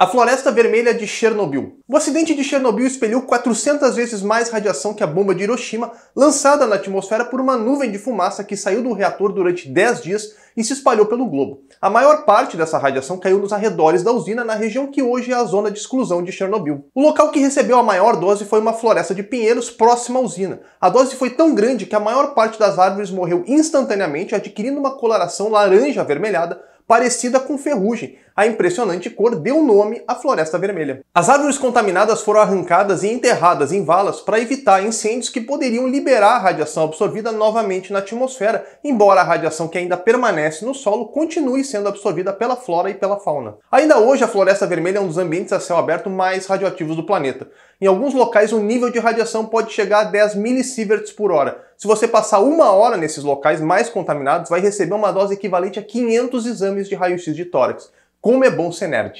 A Floresta Vermelha de Chernobyl. O acidente de Chernobyl expeliu 400 vezes mais radiação que a bomba de Hiroshima, lançada na atmosfera por uma nuvem de fumaça que saiu do reator durante 10 dias e se espalhou pelo globo. A maior parte dessa radiação caiu nos arredores da usina, na região que hoje é a zona de exclusão de Chernobyl. O local que recebeu a maior dose foi uma floresta de pinheiros próxima à usina. A dose foi tão grande que a maior parte das árvores morreu instantaneamente, adquirindo uma coloração laranja avermelhada parecida com ferrugem. A impressionante cor deu nome à Floresta Vermelha. As árvores contaminadas foram arrancadas e enterradas em valas para evitar incêndios que poderiam liberar a radiação absorvida novamente na atmosfera, embora a radiação que ainda permanece no solo continue sendo absorvida pela flora e pela fauna. Ainda hoje, a Floresta Vermelha é um dos ambientes a céu aberto mais radioativos do planeta. Em alguns locais, o nível de radiação pode chegar a 10 milisieverts por hora, se você passar uma hora nesses locais mais contaminados, vai receber uma dose equivalente a 500 exames de raio-x de tórax. Como é bom ser nerd!